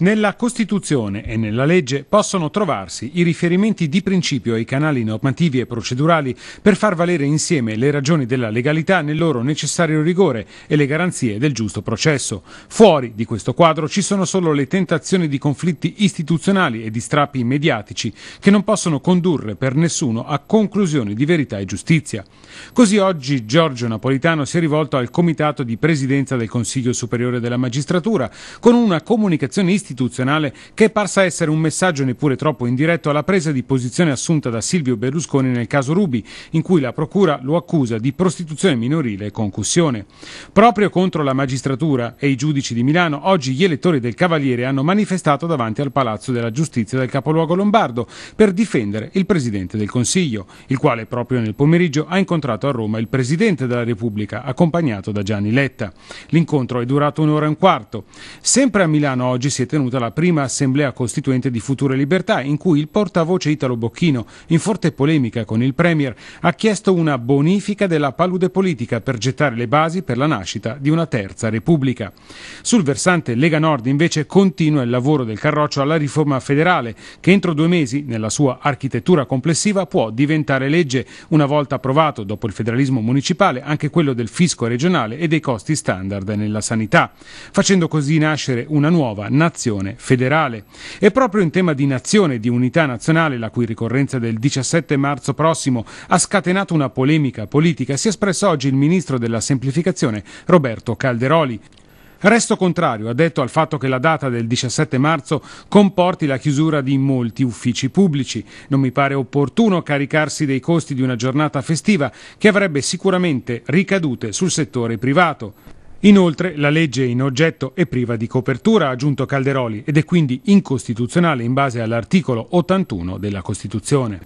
Nella Costituzione e nella legge possono trovarsi i riferimenti di principio ai canali normativi e procedurali per far valere insieme le ragioni della legalità nel loro necessario rigore e le garanzie del giusto processo. Fuori di questo quadro ci sono solo le tentazioni di conflitti istituzionali e di strappi mediatici che non possono condurre per nessuno a conclusioni di verità e giustizia. Così oggi Giorgio Napolitano si è rivolto al Comitato di Presidenza del Consiglio Superiore della Magistratura con una comunicazione istituzionale istituzionale che parsa essere un messaggio neppure troppo indiretto alla presa di posizione assunta da Silvio Berlusconi nel caso Rubi, in cui la Procura lo accusa di prostituzione minorile e concussione. Proprio contro la magistratura e i giudici di Milano, oggi gli elettori del Cavaliere hanno manifestato davanti al Palazzo della Giustizia del capoluogo lombardo per difendere il Presidente del Consiglio, il quale proprio nel pomeriggio ha incontrato a Roma il Presidente della Repubblica, accompagnato da Gianni Letta. L'incontro è durato un'ora e un quarto. Sempre a Milano oggi siete tenuta la prima assemblea costituente di Future Libertà, in cui il portavoce Italo Bocchino, in forte polemica con il Premier, ha chiesto una bonifica della palude politica per gettare le basi per la nascita di una terza repubblica. Sul versante Lega Nord invece continua il lavoro del Carroccio alla riforma federale, che entro due mesi, nella sua architettura complessiva, può diventare legge, una volta approvato dopo il federalismo municipale anche quello del fisco regionale e dei costi standard nella sanità, facendo così nascere una nuova nazione nazione federale. E proprio in tema di nazione e di unità nazionale, la cui ricorrenza del 17 marzo prossimo ha scatenato una polemica politica, si è espresso oggi il ministro della semplificazione Roberto Calderoli. Resto contrario, ha detto al fatto che la data del 17 marzo comporti la chiusura di molti uffici pubblici. Non mi pare opportuno caricarsi dei costi di una giornata festiva che avrebbe sicuramente ricadute sul settore privato. Inoltre la legge in oggetto è priva di copertura, ha aggiunto Calderoli, ed è quindi incostituzionale in base all'articolo 81 della Costituzione.